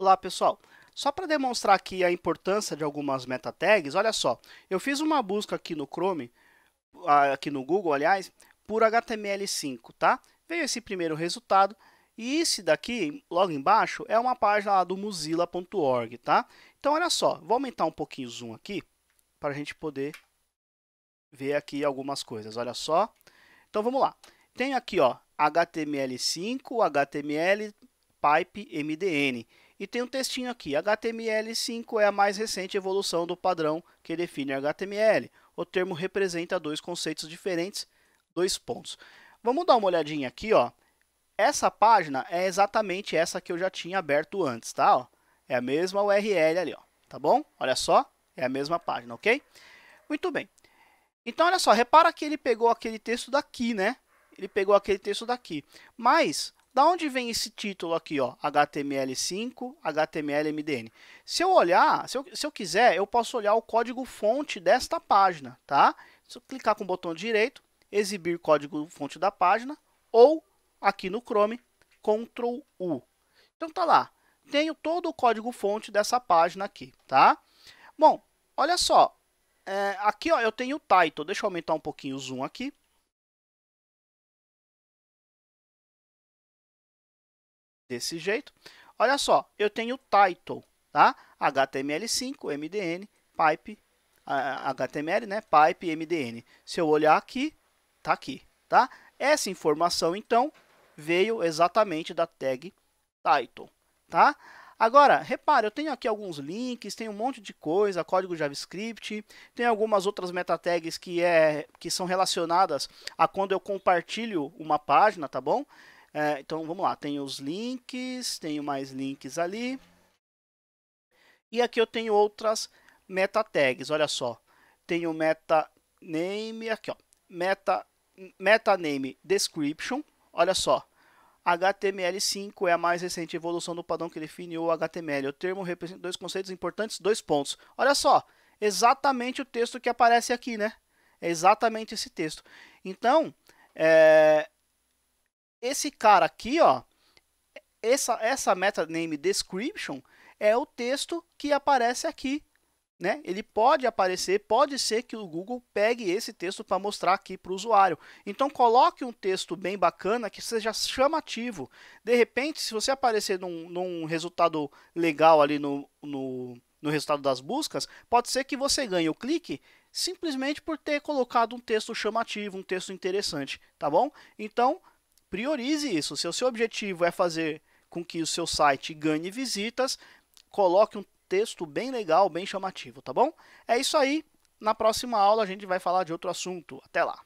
Olá pessoal, só para demonstrar aqui a importância de algumas meta tags, olha só, eu fiz uma busca aqui no Chrome, aqui no Google, aliás, por HTML5, tá? Veio esse primeiro resultado e esse daqui, logo embaixo, é uma página lá do mozilla.org, tá? Então olha só, vou aumentar um pouquinho o zoom aqui para a gente poder ver aqui algumas coisas, olha só. Então vamos lá, Tem aqui ó, HTML5, HTML, Pipe, MDN. E tem um textinho aqui: HTML5 é a mais recente evolução do padrão que define HTML. O termo representa dois conceitos diferentes, dois pontos. Vamos dar uma olhadinha aqui, ó. Essa página é exatamente essa que eu já tinha aberto antes, tá? Ó, é a mesma URL ali, ó. Tá bom? Olha só, é a mesma página, ok? Muito bem. Então, olha só, repara que ele pegou aquele texto daqui, né? Ele pegou aquele texto daqui. Mas da onde vem esse título aqui, ó, HTML5, HTML MDN? Se eu olhar, se eu, se eu quiser, eu posso olhar o código fonte desta página, tá? Se eu clicar com o botão direito, exibir código fonte da página, ou aqui no Chrome, Ctrl U. Então tá lá, tenho todo o código fonte dessa página aqui, tá? Bom, olha só, é, aqui ó, eu tenho o title, deixa eu aumentar um pouquinho o zoom aqui. desse jeito. Olha só, eu tenho title, tá? HTML5, MDN, pipe, HTML, né? Pipe, MDN. Se eu olhar aqui, tá aqui, tá? Essa informação, então, veio exatamente da tag title, tá? Agora, repare, eu tenho aqui alguns links, tem um monte de coisa, código JavaScript, tem algumas outras meta tags que, é, que são relacionadas a quando eu compartilho uma página, tá bom? É, então vamos lá, tem os links, tenho mais links ali. E aqui eu tenho outras meta tags, olha só. Tenho meta name aqui, ó. Meta meta name description, olha só. HTML5 é a mais recente evolução do padrão que define o HTML. O termo representa dois conceitos importantes, dois pontos. Olha só, exatamente o texto que aparece aqui, né? É exatamente esse texto. Então, é, esse cara aqui, ó, essa, essa meta name description é o texto que aparece aqui. Né? Ele pode aparecer, pode ser que o Google pegue esse texto para mostrar aqui para o usuário. Então coloque um texto bem bacana que seja chamativo. De repente, se você aparecer num, num resultado legal ali no, no, no resultado das buscas, pode ser que você ganhe o clique simplesmente por ter colocado um texto chamativo, um texto interessante, tá bom? Então priorize isso. Se o seu objetivo é fazer com que o seu site ganhe visitas, coloque um texto bem legal, bem chamativo, tá bom? É isso aí. Na próxima aula a gente vai falar de outro assunto. Até lá!